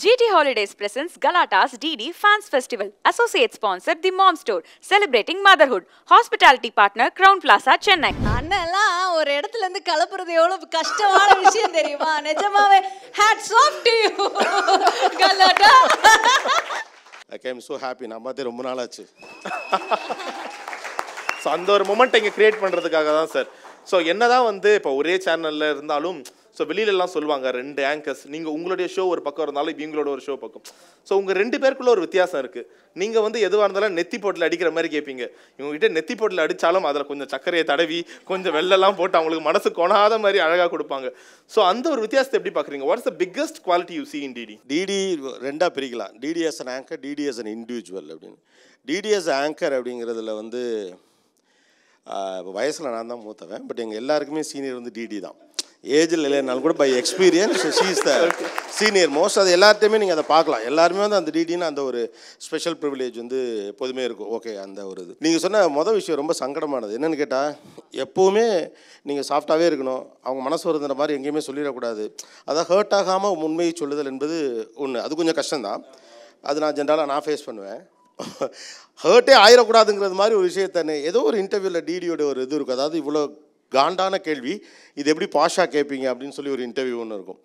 GT holidays presents Galatta's DD Fans festival Associate sponsor The Mom Store. Celebrating motherhood. Hospitality partner Crown Plaza, Chennai. அண்ணெல்லாம் ஒரு இடத்துல இருந்து கலப்புறது எவ்வளவு கஷ்டமான விஷயம் தெரியுமா நிஜமாவே ஹேட்ஸ் ஆஃப் டு யூ கலாட்டா ஐ கேம் சோ ஹாப்பி நான் பார்த்தே ரொம்ப நாள் ஆச்சு ஸோ அந்த ஒரு மூமெண்ட் இங்கே கிரியேட் பண்ணுறதுக்காக தான் சார் ஸோ என்ன தான் வந்து இப்போ ஒரே சேனலில் இருந்தாலும் ஸோ வெளியிலலாம் சொல்லுவாங்க ரெண்டு ஆங்கர்ஸ் நீங்கள் உங்களுடைய ஷோ ஒரு பக்கம் இருந்தாலும் இவங்களோட ஒரு ஷோ பக்கம் ஸோ உங்கள் ரெண்டு பேருக்குள்ள ஒரு வித்தியாசம் இருக்குது நீங்கள் வந்து எதுவாக இருந்தாலும் நெத்தி போட்டில் அடிக்கிற மாதிரி கேட்பீங்க இவங்ககிட்ட நெத்தி போட்டில் அடித்தாலும் அதில் கொஞ்சம் சர்க்கரையை தடவி கொஞ்சம் வெள்ளெல்லாம் போட்டு அவங்களுக்கு மனசு கொணாத மாதிரி அழகாக கொடுப்பாங்க ஸோ அந்த ஒரு வித்தியாசத்தை எப்படி பார்க்குறீங்க what's the biggest quality you see in DD DD ரெண்டாக பிரிக்கலாம் DD's an anchor DD's an individual அப்படின்னு டிடிஎஸ் ஆங்கர் அப்படிங்கிறதுல வந்து வயசில் நான் தான் மூத்தவேன் பட் எங்கள் எல்லாருக்குமே சீனியர் வந்து டிடி தான் ஏஜில் இல்லைனாலும் கூட by experience she's the senior most அது எல்லாத்தையுமே நீங்கள் அதை பார்க்கலாம் எல்லாருமே வந்து அந்த டிடின்னு அந்த ஒரு ஸ்பெஷல் ப்ரிவிலேஜ் வந்து எப்போதுமே இருக்கும் ஓகே அந்த ஒரு இது நீங்கள் சொன்ன மொதல் விஷயம் ரொம்ப சங்கடமானது என்னென்னு கேட்டால் எப்போவுமே நீங்கள் சாஃப்டாகவே இருக்கணும் அவங்க மனசு வருதுன்ற மாதிரி எங்கேயுமே சொல்லிடக்கூடாது அதான் ஹர்ட் ஆகாமல் உண்மையை சொல்லுதல் என்பது ஒன்று அது கொஞ்சம் கஷ்டம்தான் அது நான் ஜென்ரலாக நான் ஃபேஸ் பண்ணுவேன் ஹர்ட்டே ஆயிடக்கூடாதுங்கிறது மாதிரி ஒரு விஷயத்தை ஏதோ ஒரு இன்டர்வியூவில் டிடியோட ஒரு இது இருக்கும் அதாவது இவ்வளோ காண்டான கேள்வி இது எப்படி பாஷா கேட்பீங்க அப்படின்னு சொல்லி ஒரு இன்டர்வியூ ஒன்று இருக்கும்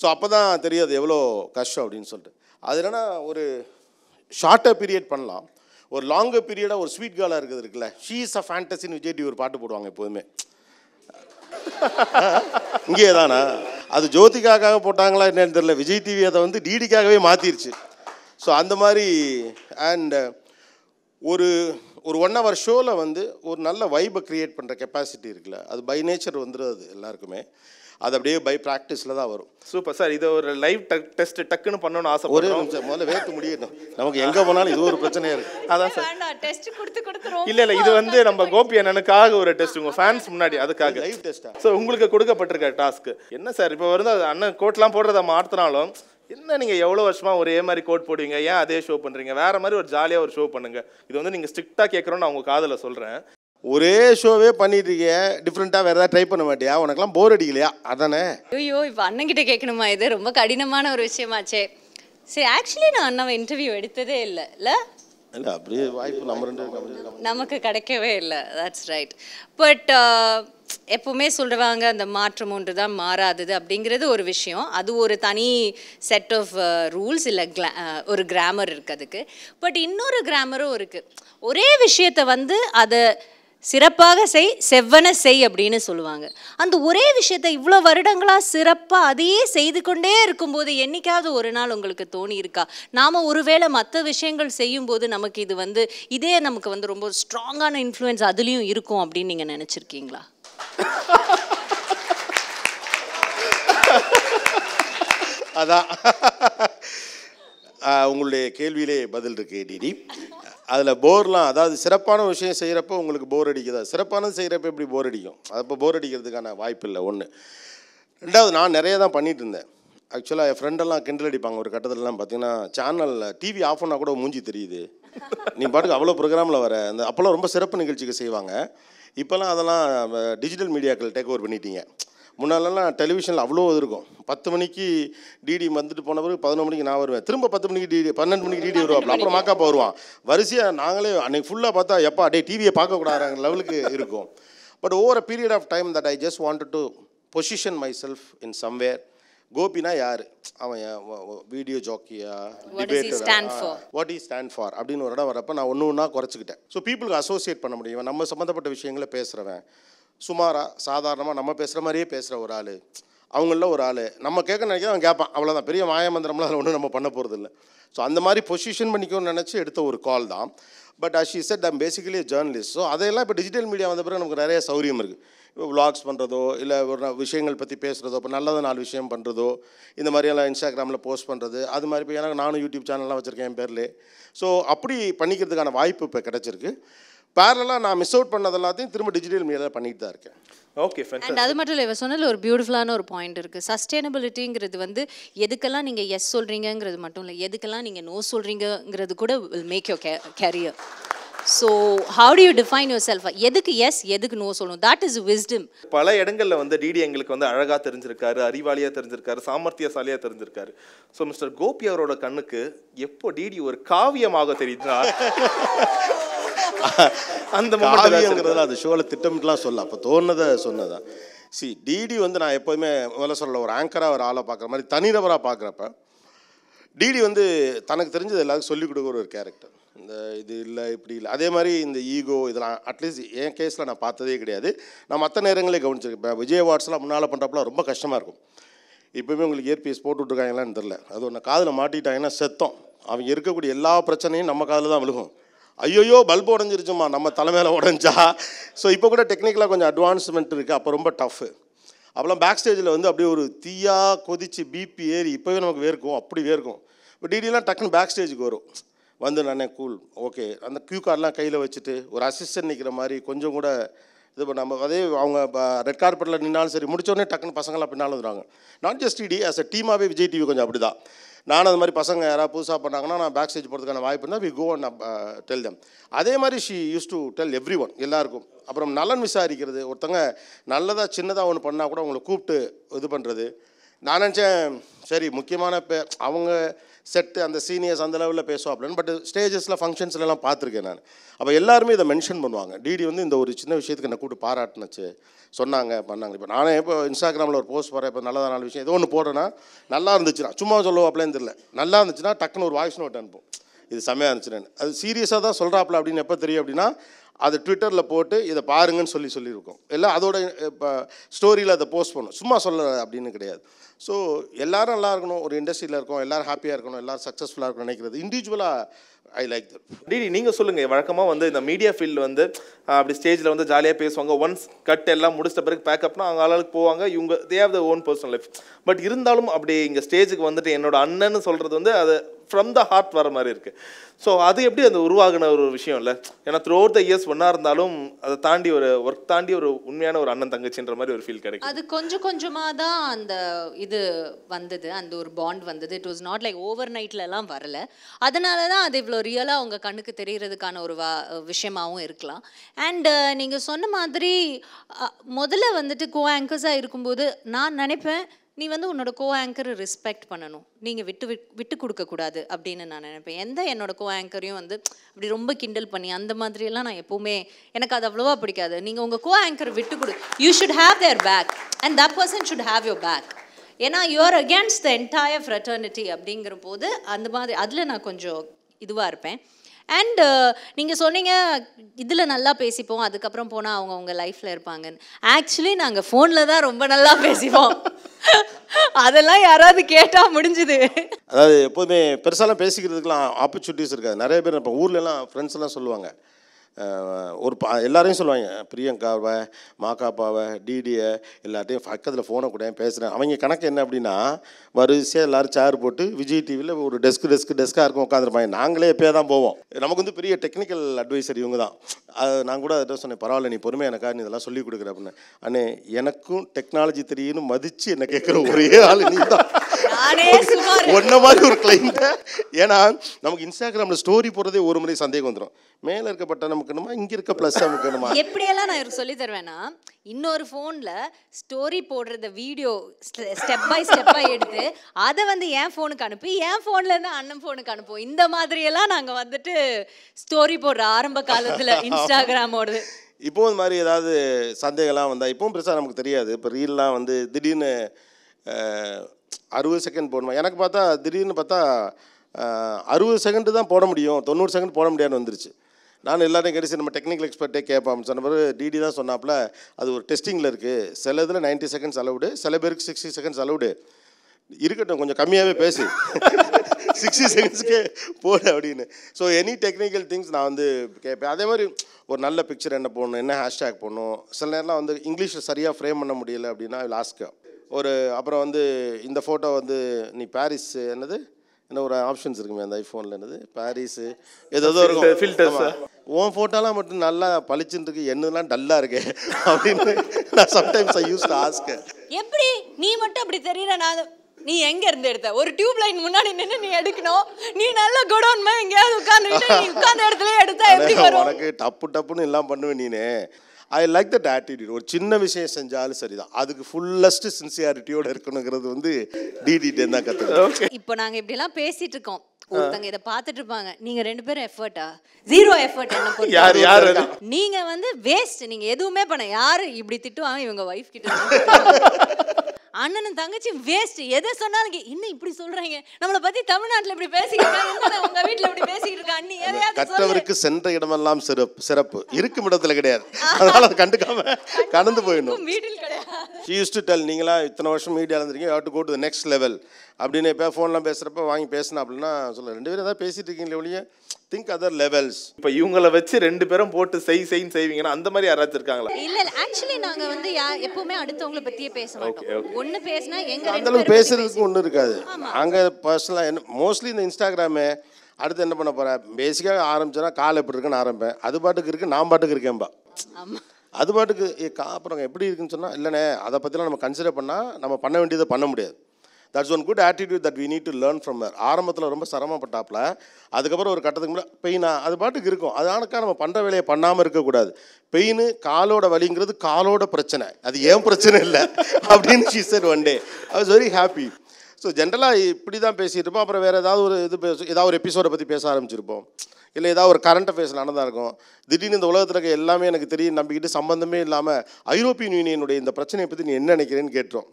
ஸோ அப்போ தான் தெரியாது எவ்வளோ கஷ்டம் அப்படின்னு சொல்லிட்டு அது என்னென்னா ஒரு ஷார்ட்டாக பீரியட் பண்ணலாம் ஒரு லாங்கு பீரியடாக ஒரு ஸ்வீட் காலாக இருக்குது இருக்குல்ல இஸ் அ ஃபேண்டஸின்னு விஜய் டி ஒரு பாட்டு போடுவாங்க எப்போதுமே இங்கே தானா அது ஜோதிக்காக போட்டாங்களா என்னன்னு தெரியல விஜய் டிவி அதை வந்து டிடிக்காகவே மாற்றிருச்சு ஸோ அந்த மாதிரி அண்ட் ஒரு ஒரு ஒன் ஹவர் ஷோவில் வந்து ஒரு நல்ல வைபை க்ரியேட் பண்ணுற கெப்பாசிட்டி இருக்குல்ல அது பை நேச்சர் வந்துடுது எல்லாருக்குமே அது அப்படியே பை ப்ராக்டிஸில் தான் வரும் சூப்பர் சார் இதை ஒரு லைவ் டக் டெஸ்ட் டக்குன்னு பண்ணணும்னு ஆசை ஒரே நிமிஷம் முதல்ல வேத்து முடியணும் நமக்கு எங்கே போனாலும் இது ஒரு பிரச்சனையாக இருக்குது அதான் சார் டெஸ்ட் கொடுத்து கொடுத்துருவோம் இல்லை இல்லை இது வந்து நம்ம கோபி அண்ணனுக்காக ஒரு டெஸ்ட் உங்கள் ஃபேன்ஸ் முன்னாடி அதுக்காக லைவ் டெஸ்ட்டாக ஸோ உங்களுக்கு கொடுக்கப்பட்டிருக்க டாஸ்க்கு என்ன சார் இப்போ வந்து அண்ணன் கோட்லாம் போடுறதை மாற்றினாலும் என்ன நீங்கள் எவ்வளோ வருஷமாக ஒரே மாதிரி கோட் போடுவீங்க ஏன் அதே ஷோ பண்ணுறீங்க வேறு மாதிரி ஒரு ஜாலியாக ஒரு ஷோ பண்ணுங்கள் இது வந்து நீங்கள் ஸ்ட்ரிக்டாக கேட்குறோன்னு அவங்க காதில் சொல்கிறேன் ஒரே ஷோவே பண்ணிட்டு டிஃப்ரெண்ட்டாக வேறு ஏதாவது ட்ரை பண்ண மாட்டியா உனக்குலாம் போர் அடிக்கலையா அதானே ஐயோ இப்போ அண்ணன்கிட்ட கேட்கணுமா இது ரொம்ப கடினமான ஒரு விஷயமாச்சே சரி ஆக்சுவலி நான் அண்ணாவை இன்டர்வியூ எடுத்ததே இல்லை இல்லை வாய்ப்பு நமக்கு கிடைக்கவே இல்லை தட்ஸ் ரைட் பட் எப்பவுமே சொல்கிறவாங்க அந்த மாற்றம் ஒன்று தான் மாறாதது அப்படிங்கிறது ஒரு விஷயம் அது ஒரு தனி செட் ஆஃப் ரூல்ஸ் இல்லை ஒரு கிராமர் இருக்குது அதுக்கு பட் இன்னொரு கிராமரும் இருக்குது ஒரே விஷயத்தை வந்து அதை சிறப்பாக செய் செவ்வன செய் அப்படின்னு சொல்லுவாங்க அந்த ஒரே விஷயத்தை இவ்வளோ வருடங்களாக சிறப்பாக அதையே செய்து கொண்டே இருக்கும்போது என்றைக்காவது ஒரு நாள் உங்களுக்கு தோணி இருக்கா நாம் ஒருவேளை மற்ற விஷயங்கள் செய்யும்போது நமக்கு இது வந்து இதே நமக்கு வந்து ரொம்ப ஸ்ட்ராங்கான இன்ஃப்ளூயன்ஸ் அதுலேயும் இருக்கும் அப்படின்னு நீங்கள் நினச்சிருக்கீங்களா அதான் உங்களுடைய கேள்வியிலே பதில் இருக்கு டிடி அதில் போர்லாம் அதாவது சிறப்பான விஷயம் செய்கிறப்போ உங்களுக்கு போர் அடிக்குதா சிறப்பானது செய்கிறப்ப எப்படி போர் அடிக்கும் அப்போ போர் அடிக்கிறதுக்கான வாய்ப்பு இல்லை ஒன்று ரெண்டாவது நான் நிறைய தான் பண்ணிகிட்டு இருந்தேன் ஆக்சுவலாக என் ஃப்ரெண்டெல்லாம் கிண்டல் அடிப்பாங்க ஒரு கட்டத்துலலாம் பார்த்தீங்கன்னா சேனலில் டிவி ஆஃப் பண்ணால் கூட மூஞ்சி தெரியுது நீ பாட்டுக்கு அவ்வளோ ப்ரோக்ராமில் வர அந்த அப்போல்லாம் ரொம்ப சிறப்பு நிகழ்ச்சிக்கு செய்வாங்க இப்போல்லாம் அதெல்லாம் டிஜிட்டல் மீடியாக்கள் டேக் ஓவர் பண்ணிட்டீங்க முன்னாலெல்லாம் டெலிவிஷனில் அவ்வளோ இருக்கும் பத்து மணிக்கு டிடி வந்துட்டு போன பிறகு பதினொரு மணிக்கு நான் வருவேன் திரும்ப பத்து மணிக்கு டிடி பன்னெண்டு மணிக்கு டிடி வருவாப்ல அப்புறம் மாக்காப்பா வருவான் வரிசையாக நாங்களே அன்றைக்கி ஃபுல்லாக பார்த்தா எப்பா அடே டிவியை பார்க்கக்கூடாதுங்கிற லெவலுக்கு இருக்கும் but over period of time that I just want to position myself in somewhere கோபினா யார் அவன் வீடியோ ஜாக்கியா வாட் இஸ் ஸ்டாண்ட் ஃபார் அப்படின்னு ஒரு இடம் வரப்போ நான் ஒன்று ஒன்றா குறைச்சிக்கிட்டேன் ஸோ பீப்புளுக்கு அசோசியேட் பண்ண முடியும் நம்ம சம்மந்தப்பட்ட விஷயங்களை பேசுகிறவன் சுமாராக சாதாரணமாக நம்ம பேசுகிற மாதிரியே பேசுகிற ஒரு ஆள் அவங்களில் ஒரு ஆள் நம்ம கேட்க நினைக்கிற அவன் கேட்பான் அவ்வளோதான் பெரிய மாயமந்திரம்லாம் அதில் ஒன்றும் நம்ம பண்ண போகிறது இல்லை ஸோ அந்த மாதிரி பொசிஷன் பண்ணிக்கணும்னு நினச்சி எடுத்த ஒரு கால் தான் but as is said I'm basically journalist so அதையெல்லாம் இப்போ டிஜிட்டல் மீடியா வந்த பிறகு நமக்கு நிறைய சௌரியம் இருக்குது விலாக்ஸ் பண்ணுறதோ இல்லை ஒரு விஷயங்கள் பற்றி பேசுகிறதோ இப்போ நல்லது நாலு விஷயம் பண்ணுறதோ இந்த மாதிரியெல்லாம் இன்ஸ்டாகிராமில் போஸ்ட் பண்ணுறது அது மாதிரி இப்போ எனக்கு நானும் யூடியூப் சேனல்லாம் வச்சுருக்கேன் என் பேரில் ஸோ அப்படி பண்ணிக்கிறதுக்கான வாய்ப்பு இப்போ கிடச்சிருக்கு பேரலாக நான் மிஸ் அவுட் பண்ணது எல்லாத்தையும் திரும்ப டிஜிட்டல் மீடியாவில் பண்ணிட்டு தான் இருக்கேன் ஓகே அண்ட் அது மட்டும் இல்லை இவ சொன்னதில் ஒரு பியூட்டிஃபுல்லான ஒரு பாயிண்ட் இருக்குது சஸ்டைனபிலிட்டிங்கிறது வந்து எதுக்கெல்லாம் நீங்கள் எஸ் சொல்கிறீங்கிறது மட்டும் இல்லை எதுக்கெல்லாம் நீங்கள் நோ சொல்கிறீங்கிறது கூட will make your ca career so how do you define yourself எதுக்கு எஸ் எதுக்கு நோ சொல்லணும் தட் இஸ் விஸ்டம் பல இடங்களில் வந்து டிடி எங்களுக்கு வந்து அழகாக தெரிஞ்சிருக்காரு அறிவாளியாக தெரிஞ்சிருக்காரு சாமர்த்தியசாலியாக தெரிஞ்சிருக்காரு ஸோ மிஸ்டர் கோபி அவரோட கண்ணுக்கு எப்போ டிடி ஒரு காவியமாக தெரியுதா அந்த காவியங்கிறதுல அது ஷோவில் திட்டமிட்டுலாம் சொல்ல அப்போ தோணுதை சொன்னதான் சி டிடி வந்து நான் எப்போதுமே முதல்ல சொல்லலை ஒரு ஆங்கராக ஒரு ஆளாக பார்க்குற மாதிரி தனிநபராக பார்க்குறப்ப டிடி வந்து தனக்கு தெரிஞ்சது எல்லாருக்கும் சொல்லிக் கொடுக்குற ஒரு கேரக்டர் இந்த இது இல்லை இப்படி இல்லை அதே மாதிரி இந்த ஈகோ இதெல்லாம் அட்லீஸ்ட் என் கேஸில் நான் பார்த்ததே கிடையாது நான் மற்ற நேரங்களே கவனிச்சிருக்கேன் இப்போ விஜய் வாட்ஸ்லாம் முன்னால் பண்ணுறப்பலாம் ரொம்ப கஷ்டமாக இருக்கும் இப்போயுமே உங்களுக்கு இயற்பிஎஸ் போட்டுட்ருக்காங்களான்னு தெரில அது ஒன்று காதில் மாட்டிட்டாங்கன்னா செத்தம் அவங்க இருக்கக்கூடிய எல்லா பிரச்சனையும் நம்ம காதில் தான் விழுகும் ஐயோயோ பல்ப் உடஞ்சிருச்சுமா நம்ம தலைமையில் உடஞ்சா ஸோ இப்போ கூட டெக்னிக்கலாக கொஞ்சம் அட்வான்ஸ்மெண்ட் இருக்குது அப்போ ரொம்ப டஃப்பு அப்போலாம் பேக் ஸ்டேஜில் வந்து அப்படியே ஒரு தீயாக கொதித்து பிபி ஏறி இப்போவே நமக்கு வேர்க்கும் அப்படி வேர்க்கும் இப்போ டிடிலாம் டக்குன்னு பேக் ஸ்டேஜுக்கு வரும் வந்து நானே கூல் ஓகே அந்த க்யூ கார்டெலாம் கையில் வச்சுட்டு ஒரு அசிஸ்டன்ட் நிற்கிற மாதிரி கொஞ்சம் கூட இது நம்ம அதே அவங்க ரெட் கார்பெட்டில் நின்னாலும் சரி முடிச்சோடனே டக்குன்னு பசங்களாம் பின்னாலும் வந்துடுவாங்க not just it as a டீமாகவே விஜய் டிவி கொஞ்சம் அப்படி தான் நானும் அது மாதிரி பசங்க யாராவது புதுசாக பண்ணாங்கன்னா நான் பேக் ஸ்டேஜ் போகிறதுக்கான வாய்ப்பு இருந்தால் we go and tell them அதே மாதிரி she used to tell everyone எல்லாருக்கும் அப்புறம் நலன் விசாரிக்கிறது ஒருத்தங்க நல்லதாக சின்னதாக ஒன்று பண்ணால் கூட அவங்களை கூப்பிட்டு இது பண்ணுறது நான் நினச்சேன் சரி முக்கியமான பே அவங்க செட்டு அந்த சீனியர்ஸ் அந்த லெவலில் பேசுவாப்லன்னு பட் ஸ்டேஜஸில் ஃபங்க்ஷன்ஸ்லாம் பார்த்துருக்கேன் நான் அப்போ எல்லாருமே இதை மென்ஷன் பண்ணுவாங்க டிடி வந்து இந்த ஒரு சின்ன விஷயத்துக்கு என்னை கூப்பிட்டு பாராட்டினச்சு சொன்னாங்க பண்ணாங்க இப்போ நானே இப்போ இன்ஸ்டாகிராமில் ஒரு போஸ்ட் போகிறேன் இப்போ நல்ல விஷயம் ஏதோ ஒன்று போடுறேன்னா நல்லா இருந்துச்சுன்னா சும்மா சொல்லுவாப்லேன்னு தெரியல நல்லா இருந்துச்சுன்னா டக்குன்னு ஒரு வாய்ஸ் நோட் அனுப்பும் இது செம்மையாக இருந்துச்சுன்னு அது சீரியஸாக தான் சொல்கிறாப்புல அப்படின்னு எப்போ தெரியும் அப்படின்னா அது ட்விட்டரில் போட்டு இதை பாருங்கன்னு சொல்லி சொல்லியிருக்கோம் இல்லை அதோட இப்போ ஸ்டோரியில் அதை போஸ்ட் பண்ணும் சும்மா சொல்ல அப்படின்னு கிடையாது ஸோ எல்லோரும் நல்லா இருக்கணும் ஒரு இண்டஸ்ட்ரியில் இருக்கோம் எல்லோரும் ஹாப்பியாக இருக்கணும் எல்லோரும் சக்ஸஸ்ஃபுல்லாக இருக்கணும் நினைக்கிறது இண்டிவிஜுவலாக ஐ லைக் டிடி நீங்கள் சொல்லுங்கள் வழக்கமாக வந்து இந்த மீடியா ஃபீல்டு வந்து அப்படி ஸ்டேஜில் வந்து ஜாலியாக பேசுவாங்க ஒன்ஸ் கட் எல்லாம் முடிச்சிட்ட பிறகு பேக்கப்னா அவங்க ஆளுக்கு போவாங்க இவங்க they've the own personal life but இருந்தாலும் அப்படி இங்கே ஸ்டேஜுக்கு வந்துட்டு என்னோட அண்ணன் சொல்கிறது வந்து அது ஃப்ரம் த ஹார்ட் வர மாதிரி இருக்குது ஸோ அது எப்படி அந்த உருவாகின ஒரு விஷயம் இல்லை ஏன்னா த்ரூ அவுட் த இயர்ஸ் ஒன்றா இருந்தாலும் அதை தாண்டி ஒரு ஒர்க் தாண்டி ஒரு உண்மையான ஒரு அண்ணன் தங்கச்சின்ற மாதிரி ஒரு ஃபீல் கிடைக்கும் அது கொஞ்சம் கொஞ்சமாக தான் அந்த இது வந்தது அந்த ஒரு பாண்ட் வந்தது இட் வாஸ் நாட் லைக் ஓவர் நைட்லலாம் வரல அதனால தான் அது இவ்வளோ ரியலாக அவங்க கண்ணுக்கு தெரிகிறதுக்கான ஒரு வா விஷயமாகவும் இருக்கலாம் அண்டு நீங்கள் சொன்ன மாதிரி முதல்ல வந்துட்டு கோ ஆங்கர்ஸாக இருக்கும்போது நான் நினைப்பேன் நீ வந்து உன்னோட கோ ஆங்கரை ரெஸ்பெக்ட் பண்ணணும் நீங்கள் விட்டு விட்டு கொடுக்கக்கூடாது அப்படின்னு நான் நினைப்பேன் எந்த என்னோட கோ ஆங்கரையும் வந்து அப்படி ரொம்ப கிண்டல் பண்ணி அந்த மாதிரியெல்லாம் நான் எப்போவுமே எனக்கு அது அவ்வளோவா பிடிக்காது நீங்கள் உங்கள் கோ ஆங்கர் விட்டு கொடு you should have their back and that person should have your back ஏன்னா your against the entire fraternity அப்படிங்கிற போது அந்த மாதிரி அதில் நான் கொஞ்சம் இதுவாக இருப்பேன் அண்டு uh, நீங்கள் சொன்னீங்க இதில் நல்லா பேசிப்போம் அதுக்கப்புறம் போனால் அவங்க அவங்க லைஃப்பில் இருப்பாங்கன்னு ஆக்சுவலி நாங்கள் ஃபோனில் தான் ரொம்ப நல்லா பேசிப்போம் அதெல்லாம் யாராவது கேட்டால் முடிஞ்சுது அதாவது எப்போதுமே பெருசாலாம் பேசிக்கிறதுக்குலாம் ஆப்பர்ச்சுனிட்டிஸ் இருக்காது நிறைய பேர் இப்போ ஊர்லலாம் ஃப்ரெண்ட்ஸ்லாம் சொல்லுவாங்க ஒரு பா எல்லாரையும் சொல்லுவாங்க பிரியங்காவை மாக்காப்பாவை டிடியை எல்லாத்தையும் பக்கத்தில் ஃபோனை கூட பேசுகிறேன் அவங்க கணக்கு என்ன அப்படின்னா வரிசையாக எல்லோரும் சேர் போட்டு விஜய் டிவியில் ஒரு டெஸ்க்கு டெஸ்க்கு டெஸ்க்காக இருக்கும் உட்காந்துருப்பாங்க நாங்களே எப்போ தான் போவோம் நமக்கு வந்து பெரிய டெக்னிக்கல் அட்வைசர் இவங்க தான் அது நான் கூட அதை சொன்னேன் பரவாயில்ல நீ பொறுமையாக எனக்கா நீ இதெல்லாம் சொல்லி கொடுக்குற அப்படின்னு அண்ணே எனக்கும் டெக்னாலஜி தெரியும்னு மதித்து என்னை கேட்குற ஒரே ஆள் நீ தான் ஒன்ன மாதிரி ஒரு கிளைண்ட் ஏன்னா நமக்கு இன்ஸ்டாகிராமில் ஸ்டோரி போடுறதே ஒரு முறை சந்தேகம் வந்துடும் மேலே இருக்க நமக்கு என்னமா இங்கே இருக்க ப்ளஸ் எப்படி எப்படியெல்லாம் நான் இவருக்கு சொல்லி தருவேன்னா இன்னொரு ஃபோனில் ஸ்டோரி போடுறத வீடியோ ஸ்டெப் பை ஸ்டெப்பாக எடுத்து அதை வந்து என் ஃபோனுக்கு அனுப்பி என் ஃபோன்லேருந்து அண்ணன் ஃபோனுக்கு அனுப்புவோம் இந்த மாதிரியெல்லாம் நாங்கள் வந்துட்டு ஸ்டோரி போடுற ஆரம்ப காலத்தில் இன்ஸ்டாகிராமோடது இப்போ இந்த மாதிரி ஏதாவது சந்தேகம்லாம் வந்தால் இப்போவும் பெருசாக நமக்கு தெரியாது இப்போ ரீல்லாம் வந்து திடீர்னு அறுபது செகண்ட் போடணுமா எனக்கு பார்த்தா திடீர்னு பார்த்தா அறுபது செகண்டு தான் போட முடியும் தொண்ணூறு செகண்ட் போட முடியாதுன்னு வந்துருச்சு நான் எல்லாரையும் கடைசி நம்ம டெக்னிக்கல் எக்ஸ்பர்ட்டே கேட்பாம் சொன்ன பிறகு டிடி தான் சொன்னாப்புல அது ஒரு டெஸ்டிங்கில் இருக்குது சில இதில் நைன்ட்டி செகண்ட்ஸ் அலவுடு சில பேருக்கு சிக்ஸ்டி செகண்ட்ஸ் அலவுடு இருக்கட்டும் கொஞ்சம் கம்மியாகவே பேசு சிக்ஸ்டி செகண்ட்ஸ்க்கு போடு அப்படின்னு ஸோ எனி டெக்னிக்கல் திங்ஸ் நான் வந்து கேட்பேன் அதே மாதிரி ஒரு நல்ல பிக்சர் என்ன போடணும் என்ன ஹேஷ்டேக் போடணும் சில நேரம்லாம் வந்து இங்கிலீஷில் சரியாக ஃப்ரேம் பண்ண முடியலை அப்படின்னா லாஸ்க்கு ஒரு அப்புறம் வந்து இந்த ஃபோட்டோ வந்து நீ பாரிஸ் என்னது என்ன ஒரு ஆப்ஷன்ஸ் இருக்குமே அந்த ஐஃபோனில் என்னது பாரிஸு ஏதோ ஒரு ஃபில்டர்ஸ் உன் ஃபோட்டோலாம் மட்டும் நல்லா பளிச்சுன்னு இருக்கு என்னலாம் டல்லாக இருக்கு அப்படின்னு நான் சம்டைம்ஸ் ஐ யூஸ் ஆஸ்க் எப்படி நீ மட்டும் அப்படி தெரியல நான் நீ எங்க இருந்து எடுத்த ஒரு டியூப் லைன் முன்னாடி நின்று நீ எடுக்கணும் நீ நல்ல குடோன்மா எங்கேயாவது உட்காந்து உட்காந்த இடத்துல எடுத்தா எப்படி வரும் உனக்கு டப்பு டப்புன்னு எல்லாம் பண்ணுவேன் நீனே ஐ லைக் தட் ஆட்டிடியூட் ஒரு சின்ன விஷயம் செஞ்சாலும் சரிதான் அதுக்கு ஃபுல்லஸ்ட் சின்சியாரிட்டியோட இருக்கணுங்கிறது வந்து டிடிடி தான் கற்றுக்கணும் இப்போ நாங்கள் இப்படிலாம் பேசிட்டு இருக்கோம் ஒருத்தங்க இதை பார்த்துட்டு இருப்பாங்க நீங்க ரெண்டு பேரும் எஃபர்ட்டா ஜீரோ எஃபர்ட் என்ன யார் யார் நீங்க வந்து வேஸ்ட் நீங்க எதுவுமே பண்ண யாரு இப்படி திட்டுவாங்க இவங்க ஒய்ஃப் கிட்ட அண்ணனும் தங்கச்சி வேஸ்ட் எதை சொன்னாலும் இன்னும் இப்படி சொல்றாங்க நம்மளை பத்தி தமிழ்நாட்டில் இப்படி பேசிக்கிறாங்க உங்க வீட்டில் இப்படி பேசிக்கிட்டு இருக்க அண்ணி கற்றவருக்கு சென்ற இடமெல்லாம் சிறப்பு சிறப்பு இருக்கும் இடத்துல கிடையாது அதனால கண்டுக்காம கடந்து போயிடணும் வீட்டில் கிடையாது ஷீ யூஸ் டு டெல் நீங்களா இத்தனை வருஷம் மீடியா இருந்திருக்கீங்க you to go to next level அப்படின்னு இப்போ ஃபோன்லாம் பேசுகிறப்ப வாங்கி பேசினா அப்படின்னா சொல்ல ரெண்டு பேரும் ஏதாவது பேசிகிட்டு இருக்கீங்களே ஒழிய திங்க் அதர் லெவல்ஸ் இப்போ இவங்கள வச்சு ரெண்டு பேரும் போட்டு செய் செய்ன்னு செய்வீங்கன்னா அந்த மாதிரி யாராச்சும் இருக்காங்களா இல்லை ஆக்சுவலி நாங்கள் வந்து எப்பவுமே அடுத்தவங்களை பற்றியே பேசுவோம் ஒன்று பேசினா எங்க அந்த அளவுக்கு பேசுறதுக்கு ஒன்றும் இருக்காது அங்கே பர்சனலாக என்ன மோஸ்ட்லி இந்த இன்ஸ்டாகிராமு அடுத்து என்ன பண்ண போகிறேன் பேசிக்காக ஆரம்பிச்சேன்னா கால் எப்படி இருக்குன்னு ஆரம்பிப்பேன் அது பாட்டுக்கு இருக்குது நான் பாட்டுக்கு இருக்கேன்பா அது பாட்டுக்கு அப்புறம் எப்படி இருக்குன்னு சொன்னால் இல்லைண்ணே அதை பற்றிலாம் நம்ம கன்சிடர் பண்ணால் நம்ம பண்ண வேண்டியதை பண்ண முடியாது that's one good attitude that we need to learn from her ஆரம்பத்தில் ரொம்ப சிரமப்பட்டாப்புல அதுக்கப்புறம் ஒரு கட்டத்துக்கு முன்னாடி பெயினா அது பாட்டுக்கு இருக்கும் அது நம்ம பண்ணுற வேலையை பண்ணாமல் இருக்கக்கூடாது பெயின் காலோட வலிங்கிறது காலோட பிரச்சனை அது ஏன் பிரச்சனை இல்லை அப்படின்னு she sir one day I was very happy so ஜென்ரலாக இப்படி தான் பேசிகிட்டு இருப்போம் அப்புறம் வேறு ஏதாவது ஒரு இது பேச ஏதாவது ஒரு எபிசோடை பற்றி பேச ஆரம்பிச்சிருப்போம் இல்லை ஏதாவது ஒரு கரண்ட் அஃபேர்ஸ் நடந்தால் இருக்கும் திடீர்னு இந்த உலகத்தில் இருக்க எல்லாமே எனக்கு தெரியும் நம்பிக்கிட்டு சம்மந்தமே இல்லாமல் ஐரோப்பியன் யூனியனுடைய இந்த பிரச்சனையை பற்றி நீ என்ன நினைக்கிறேன்னு கேட்டுரும்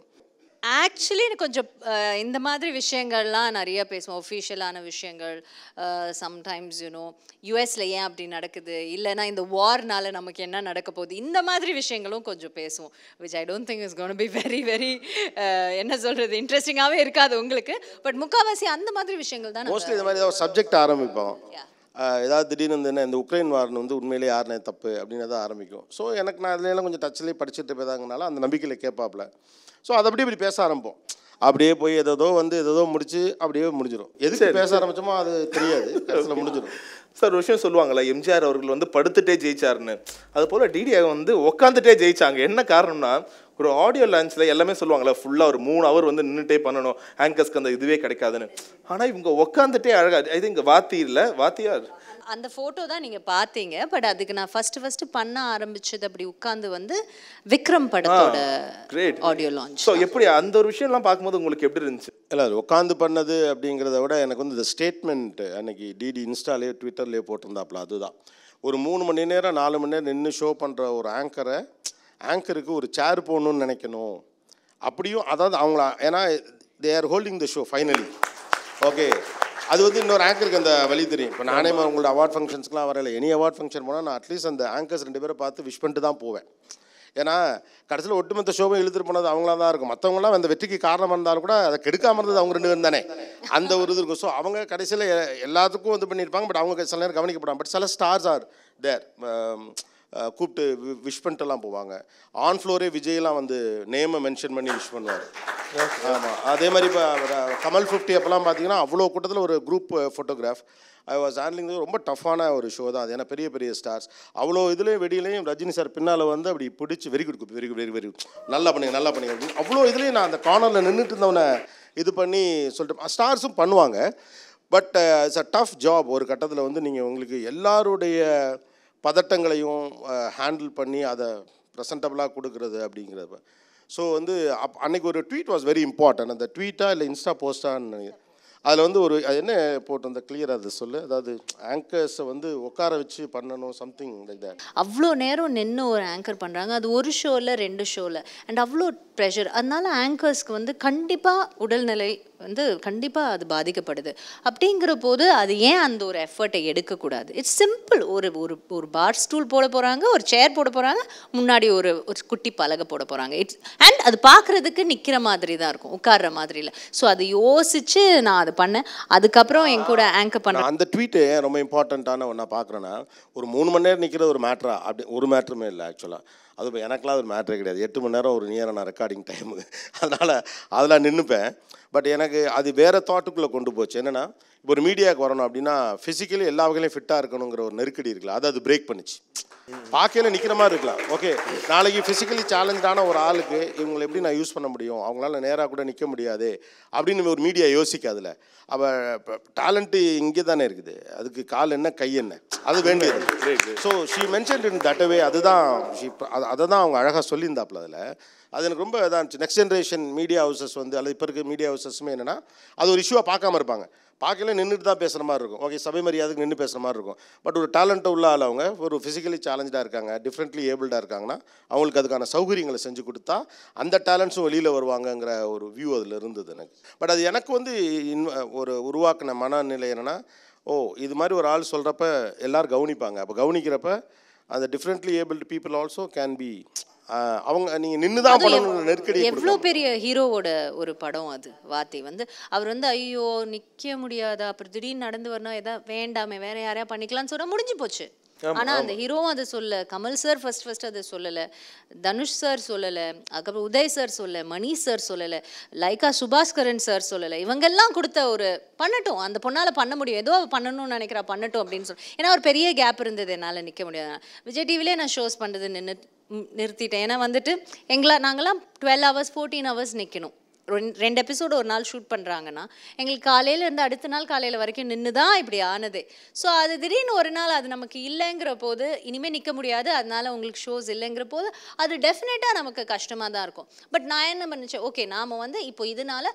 ஆக்சுவலி எனக்கு கொஞ்சம் இந்த மாதிரி விஷயங்கள்லாம் நிறைய பேசுவோம் ஒஃபீஷியலான விஷயங்கள் சம்டைம்ஸ் யூனோ யூஎஸில் ஏன் அப்படி நடக்குது இல்லைனா இந்த வார்னால் நமக்கு என்ன நடக்க போகுது இந்த மாதிரி விஷயங்களும் கொஞ்சம் பேசுவோம் which I don't think is gonna be very very என்ன சொல்கிறது இன்ட்ரெஸ்டிங்காகவே இருக்காது உங்களுக்கு பட் முக்கால்வாசி அந்த மாதிரி விஷயங்கள் தான் மோஸ்ட்லி சப்ஜெக்ட் ஆரம்பிப்போம் ஏதாவது திடீர்னு வந்து என்ன இந்த உக்ரைன் வார்னு வந்து உண்மையிலே யாருனே தப்பு அப்படின்னு தான் ஆரம்பிக்கும் ஸோ எனக்கு நான் அதுலாம் கொஞ்சம் டச்சிலே படிச்சுட்டு போய்தாங்கனால அந்த நம்பிக்கையில் கேட்பாப்புல ஸோ அதை அப்படியே இப்படி பேச ஆரம்பிப்போம் அப்படியே போய் எதோ வந்து எதோ முடிச்சு அப்படியே முடிஞ்சிடும் எது பேச ஆரம்பிச்சோமோ அது தெரியாது அதில் முடிஞ்சிடும் சார் விஷயம் சொல்லுவாங்களா எம்ஜிஆர் அவர்கள் வந்து படுத்துட்டே ஜெயிச்சாருன்னு அது போல் டிடிஐ வந்து உட்காந்துட்டே ஜெயிச்சாங்க என்ன காரணம்னா ஒரு ஆடியோ லான்ச்சில் எல்லாமே சொல்லுவாங்களே ஃபுல்லாக ஒரு மூணு ஹவர் வந்து நின்றுட்டே பண்ணணும் ஆங்கர்ஸ்க்கு அந்த இதுவே கிடைக்காதுன்னு ஆனால் இவங்க உட்காந்துட்டே அழகாது இது இங்கே வாத்தி இல்லை வாத்தியார் அந்த ஃபோட்டோ தான் நீங்கள் பார்த்தீங்க பட் அதுக்கு நான் ஃபர்ஸ்ட் ஃபஸ்ட்டு பண்ண ஆரம்பிச்சது அப்படி உட்காந்து வந்து விக்ரம் படத்தோட கிரேட் ஆடியோ லான்ச் ஸோ எப்படி அந்த ஒரு விஷயம்லாம் பார்க்கும்போது உங்களுக்கு எப்படி இருந்துச்சு இல்லை அது உட்காந்து பண்ணது அப்படிங்கிறத விட எனக்கு வந்து இந்த ஸ்டேட்மெண்ட் அன்னைக்கு டிடி இன்ஸ்டாலேயோ ட்விட்டர்லேயோ போட்டிருந்தாப்புல அதுதான் ஒரு மூணு மணி நேரம் நாலு மணி நேரம் நின்று ஷோ பண்ணுற ஒரு ஆங்கரை ஆங்கருக்கு ஒரு சேர் போடணும்னு நினைக்கணும் அப்படியும் அதாவது அவங்கள ஏன்னா they are holding the show finally okay அது வந்து இன்னொரு ஆங்கருக்கு அந்த வழி தெரியும் இப்போ நானே உங்களோட அவார்ட் ஃபங்க்ஷன்ஸ்க்குலாம் வரல எனி அவார்ட் ஃபங்க்ஷன் போனால் நான் அட்லீஸ்ட் அந்த ஆங்கர்ஸ் ரெண்டு பேரை பார்த்து விஷ் பண்ணிட்டு தான் போவேன் ஏன்னா கடைசியில் ஒட்டுமொத்த ஷோவை இழுத்துட்டு போனது அவங்களா தான் இருக்கும் மற்றவங்களாம் அந்த வெற்றிக்கு காரணமாக இருந்தாலும் கூட அதை கெடுக்காமல் இருந்தது அவங்க ரெண்டு பேரும் தானே அந்த ஒரு இது இருக்கும் ஸோ அவங்க கடைசியில் எல்லாத்துக்கும் வந்து பண்ணியிருப்பாங்க பட் அவங்க சில நேரம் கவனிக்கப்படாங்க பட் சில ஸ்டார்ஸ் ஆர் தேர் கூப்பிட்டு விஷ் பண்ணிட்டுலாம் போவாங்க ஆன் ஃப்ளோரே விஜய்லாம் வந்து நேமை மென்ஷன் பண்ணி விஷ் பண்ணுவார் ஆமாம் அதே மாதிரி இப்போ கமல் ஃபிஃப்டி அப்போலாம் பார்த்தீங்கன்னா அவ்வளோ கூட்டத்தில் ஒரு group photograph I was handling ரொம்ப டஃப்பான ஒரு ஷோ தான் அது ஏன்னா பெரிய பெரிய ஸ்டார்ஸ் அவ்வளோ இதுலேயும் வெடியிலையும் ரஜினி சார் பின்னால் வந்து அப்படி பிடிச்சி very good very good very very நல்லா பண்ணுங்க நல்லா பண்ணுங்க அவ்வளோ இதுலேயும் நான் அந்த கார்னரில் நின்றுட்டு இருந்தவனை இது பண்ணி சொல்லிட்டு ஸ்டார்ஸும் பண்ணுவாங்க but it's a tough job ஒரு கட்டத்தில் வந்து நீங்கள் உங்களுக்கு எல்லாருடைய பதட்டங்களையும் ஹேண்டில் பண்ணி அதை ப்ரெசன்டபுளாக கொடுக்குறது அப்படிங்கிறப்ப ஸோ வந்து அப் அன்றைக்கி ஒரு ட்வீட் வாஸ் வெரி இம்பார்ட்டன்ட் அந்த ட்வீட்டாக இல்லை இன்ஸ்டா போஸ்டான்னு அதில் வந்து ஒரு அது என்ன போட்டு அந்த கிளியராக அது சொல்லு அதாவது ஆங்கர்ஸை வந்து உட்கார வச்சு பண்ணணும் சம்திங் லைக் அவ்வளோ நேரம் நின்று ஒரு ஆங்கர் பண்ணுறாங்க அது ஒரு ஷோவில் ரெண்டு ஷோவில் அண்ட் அவ்வளோ ப்ரெஷர் அதனால ஆங்கர்ஸ்க்கு வந்து கண்டிப்பாக உடல்நிலை வந்து கண்டிப்பாக அது பாதிக்கப்படுது அப்படிங்கிற போது அது ஏன் அந்த ஒரு எஃபர்ட்டை எடுக்கக்கூடாது இட்ஸ் சிம்பிள் ஒரு ஒரு ஒரு பார் ஸ்டூல் போட போகிறாங்க ஒரு சேர் போட போகிறாங்க முன்னாடி ஒரு ஒரு குட்டி பலகை போட போகிறாங்க இட்ஸ் அண்ட் அது பார்க்குறதுக்கு நிற்கிற மாதிரி தான் இருக்கும் உட்கார்ற மாதிரி இல்லை ஸோ அதை யோசித்து நான் அதை அது பண்ணேன் அதுக்கப்புறம் என் கூட ஆங்கர் பண்ண அந்த ட்வீட்டு ரொம்ப இம்பார்ட்டண்ட்டான ஒன்றா பார்க்குறேன்னா ஒரு மூணு மணி நேரம் நிற்கிற ஒரு மேட்ரா அப்படி ஒரு மேட்ருமே இல்லை ஆக்சுவலாக அது இப்போ எனக்குலாம் ஒரு மேட்ரே கிடையாது எட்டு மணி நேரம் ஒரு நியராக நான் ரெக்கார்டிங் டைமு அதனால் அதெல்லாம் நின்றுப்பேன் பட் எனக்கு அது வேறு தாட்டுக்குள்ளே கொண்டு போச்சு என்னென்னா இப்போ ஒரு மீடியாவுக்கு வரணும் அப்படின்னா ஃபிசிக்கலி எல்லா வகையிலையும் ஃபிட்டாக இருக்கணுங்கிற ஒரு நெருக்கடி இருக்குல்ல அது அது பிரேக் பண்ணிச்சு பார்க்கையில் நிற்கிற மாதிரி இருக்கலாம் ஓகே நாளைக்கு ஃபிசிக்கலி சேலஞ்சான ஒரு ஆளுக்கு இவங்களை எப்படி நான் யூஸ் பண்ண முடியும் அவங்களால நேராக கூட நிற்க முடியாது அப்படின்னு ஒரு மீடியா யோசிக்காதுல அவள் டேலண்ட்டு இங்கே தானே இருக்குது அதுக்கு கால் என்ன கை என்ன அது வேண்டியது ஸோ ஷீ மென்ஷன் இன் தட்டவே அதுதான் ஷீ அதை தான் அவங்க அழகாக சொல்லியிருந்தாப்புல அதில் அது எனக்கு ரொம்ப இதாக இருந்துச்சு நெக்ஸ்ட் ஜென்ரேஷன் மீடியா ஹவுசஸ் வந்து அல்லது இப்போ இருக்க மீடியா ஹவுசஸ்மே என்னென்னா அது ஒரு இஷ்யூவாக பார்க்காம இருப்பாங்க பார்க்கல நின்றுட்டு தான் பேசுகிற மாதிரி இருக்கும் ஓகே சபை மரியாதைக்கு நின்று பேசுகிற மாதிரி இருக்கும் பட் ஒரு டேலண்ட்டு உள்ள ஆள் அவங்க ஒரு ஃபிசிக்கலி சேலஞ்சாக இருக்காங்க டிஃப்ரெண்ட்லி ஏபிள்டாக இருக்காங்கன்னா அவங்களுக்கு அதுக்கான சௌகரியங்களை செஞ்சு கொடுத்தா அந்த டேலண்ட்ஸும் வெளியில் வருவாங்கங்கிற ஒரு வியூ அதில் இருந்தது எனக்கு பட் அது எனக்கு வந்து ஒரு உருவாக்கின மனநிலை என்னென்னா ஓ இது மாதிரி ஒரு ஆள் சொல்கிறப்ப எல்லோரும் கவனிப்பாங்க அப்போ கவனிக்கிறப்ப அந்த differently abled people also can be அவங்க நீங்க நின்னு தான் நெருக்கடி எவ்வளவு பெரிய ஹீரோவோட ஒரு படம் அது வாத்தி வந்து அவர் வந்து ஐயோ நிக்க முடியாதா அப்புறம் திடீர்னு நடந்து வரணும் ஏதாவது வேண்டாமே வேற யாரையா பண்ணிக்கலாம்னு சொன்னா முடிஞ்சு போச்சு ஆனா அந்த ஹீரோவும் அதை சொல்ல கமல் சார் ஃபர்ஸ்ட் ஃபர்ஸ்ட் அதை சொல்லல தனுஷ் சார் சொல்லல அதுக்கப்புறம் உதய் சார் சொல்ல மணி சார் சொல்லல லைக்கா சுபாஷ்கரன் சார் சொல்லல இவங்க எல்லாம் கொடுத்த ஒரு பண்ணட்டும் அந்த பொண்ணால பண்ண முடியும் ஏதோ பண்ணணும்னு நினைக்கிறா பண்ணட்டும் அப்படின்னு சொல்லி ஏன்னா ஒரு பெரிய கேப் இருந்தது என்னால நிக்க முடியாது விஜய் டிவிலே நான் ஷோஸ் பண்ணுறது நின்று நிறுத்திட்டேன் ஏன்னா வந்துட்டு எங்களை நாங்களாம் டுவெல் ஹவர்ஸ் ஃபோர்டீன் ஹவர்ஸ் நிற்கணும் ரெண்டு எபிசோடு ஒரு நாள் ஷூட் பண்ணுறாங்கன்னா எங்களுக்கு காலையிலேருந்து அடுத்த நாள் காலையில் வரைக்கும் நின்று தான் இப்படி ஆனது ஸோ அது திடீர்னு ஒரு நாள் அது நமக்கு இல்லைங்கிற போது இனிமேல் நிற்க முடியாது அதனால உங்களுக்கு ஷோஸ் இல்லைங்கிற போது அது டெஃபினட்டாக நமக்கு கஷ்டமாக தான் இருக்கும் பட் நான் என்ன பண்ணிச்சேன் ஓகே நாம் வந்து இப்போ இதனால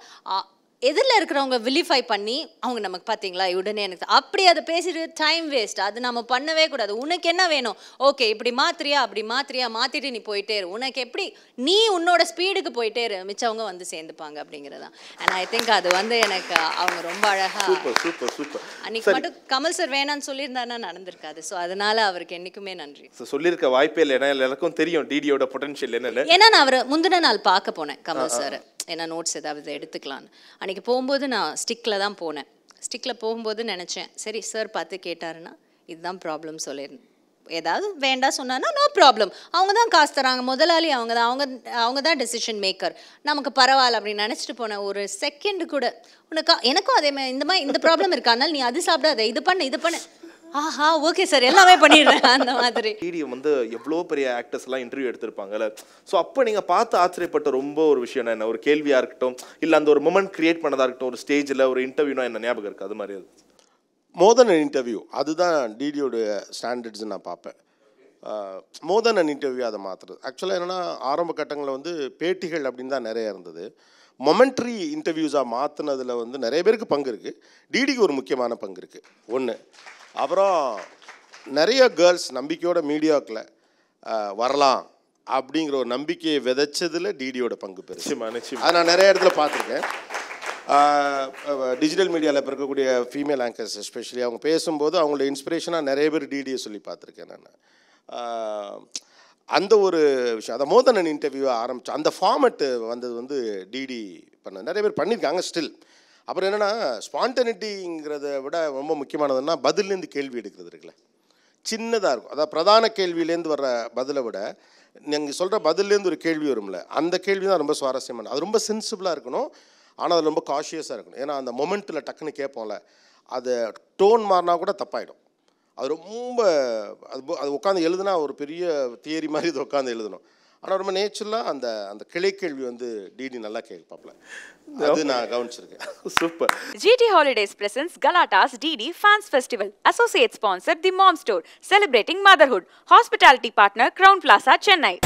எதிரில் இருக்கிறவங்க விலிஃபை பண்ணி அவங்க நமக்கு பார்த்தீங்களா உடனே எனக்கு அப்படி அதை பேசிட்டு டைம் வேஸ்ட் அது நம்ம பண்ணவே கூடாது உனக்கு என்ன வேணும் ஓகே இப்படி மாத்திரியா அப்படி மாத்திரியா மாற்றிட்டு நீ போயிட்டே இரு உனக்கு எப்படி நீ உன்னோட ஸ்பீடுக்கு போயிட்டே இரு மிச்சவங்க வந்து சேர்ந்துப்பாங்க அப்படிங்கிறதா அண்ட் ஐ திங்க் அது வந்து எனக்கு அவங்க ரொம்ப அழகாக சூப்பர் சூப்பர் அன்னைக்கு மட்டும் கமல் சார் வேணான்னு சொல்லியிருந்தாருன்னா நடந்திருக்காது ஸோ அதனால அவருக்கு என்றைக்குமே நன்றி சொல்லியிருக்க வாய்ப்பே இல்லை எனக்கும் எல்லாருக்கும் தெரியும் டிடியோட பொட்டன்ஷியல் என்னென்ன ஏன்னா நான் அவர் முந்தின நாள் பார்க்க போனேன் கமல் சார் ஏன்னா நோட்ஸ் ஏதாவது எடுத்துக்கலான்னு அன்றைக்கி போகும்போது நான் ஸ்டிக்கில் தான் போனேன் ஸ்டிக்கில் போகும்போது நினச்சேன் சரி சார் பார்த்து கேட்டாருன்னா இதுதான் ப்ராப்ளம் சொல்லியிருந்தேன் ஏதாவது வேண்டாம் சொன்னான்னா நோ ப்ராப்ளம் அவங்க தான் காசு தராங்க முதலாளி அவங்க தான் அவங்க அவங்க தான் டெசிஷன் மேக்கர் நமக்கு பரவாயில்ல அப்படின்னு நினச்சிட்டு போனேன் ஒரு செகண்டு கூட உனக்கு எனக்கும் அதே மாதிரி இந்த மாதிரி இந்த ப்ராப்ளம் இருக்கா அதனால் நீ அது சாப்பிடாத இது பண்ணு இது பண்ணு ஆஹா ஓகே சார் எல்லாமே பண்ணிடுறேன் அந்த மாதிரி டிடிஎம் வந்து எவ்வளோ பெரிய ஆக்டர்ஸ் எல்லாம் இன்டர்வியூ எடுத்திருப்பாங்கல்ல ஸோ அப்போ நீங்கள் பார்த்து ஆச்சரியப்பட்ட ரொம்ப ஒரு விஷயம் என்ன ஒரு கேள்வியாக இருக்கட்டும் இல்லை அந்த ஒரு மூமெண்ட் கிரியேட் பண்ணதாக இருக்கட்டும் ஒரு ஸ்டேஜில் ஒரு இன்டர்வியூனா என்ன ஞாபகம் இருக்குது அது மாதிரி அது தென் இன்டர்வியூ அதுதான் டிடியோட ஸ்டாண்டர்ட்ஸ் நான் பார்ப்பேன் மோதன் இன்டர்வியூ அதை மாத்துறது ஆக்சுவலாக என்னென்னா ஆரம்ப கட்டங்களில் வந்து பேட்டிகள் அப்படின்னு தான் நிறைய இருந்தது மொமெண்ட்ரி இன்டர்வியூஸாக மாற்றினதில் வந்து நிறைய பேருக்கு பங்கு இருக்குது டிடிக்கு ஒரு முக்கியமான பங்கு இருக்குது ஒன்று அப்புறம் நிறைய கேர்ள்ஸ் நம்பிக்கையோட மீடியாக்கில் வரலாம் அப்படிங்கிற ஒரு நம்பிக்கையை விதைச்சதில் டிடியோட பங்கு பெருசு அதை நான் நிறைய இடத்துல பார்த்துருக்கேன் டிஜிட்டல் மீடியாவில் இப்போ இருக்கக்கூடிய ஃபீமேல் ஆங்கர்ஸ் எஸ்பெஷலி அவங்க பேசும்போது அவங்களோட இன்ஸ்பிரேஷனாக நிறைய பேர் டிடியை சொல்லி பார்த்துருக்கேன் நான் அந்த ஒரு விஷயம் அதை மோதனன் இன்டர்வியூவை ஆரம்பித்தோம் அந்த ஃபார்மெட்டு வந்தது வந்து டிடி பண்ண நிறைய பேர் பண்ணியிருக்காங்க ஸ்டில் அப்புறம் என்னென்னா ஸ்பான்டனிட்டிங்கிறத விட ரொம்ப முக்கியமானதுன்னா பதிலேருந்து கேள்வி எடுக்கிறது இருக்குல்ல சின்னதாக இருக்கும் அதாவது பிரதான கேள்வியிலேருந்து வர்ற பதிலை விட நீங்கள் சொல்கிற பதிலேருந்து ஒரு கேள்வி வரும்ல அந்த கேள்வி தான் ரொம்ப சுவாரஸ்யமான அது ரொம்ப சென்சிபிளாக இருக்கணும் ஆனால் அது ரொம்ப காஷியஸாக இருக்கணும் ஏன்னா அந்த மொமெண்ட்டில் டக்குன்னு கேட்போம்ல அது டோன் மாறினா கூட தப்பாயிடும் அது ரொம்ப அது அது உட்காந்து எழுதுனா ஒரு பெரிய தியரி மாதிரி இது உட்காந்து எழுதணும் ஆனால் ரொம்ப நேச்சுரலாக அந்த அந்த கிளை கேள்வி வந்து டிடி நல்லா கேட்பாப்ல அது நான் கவனிச்சிருக்கேன் super GT holidays presents Galatta's DD fans festival associate sponsor the mom store celebrating motherhood hospitality partner Crown Plaza Chennai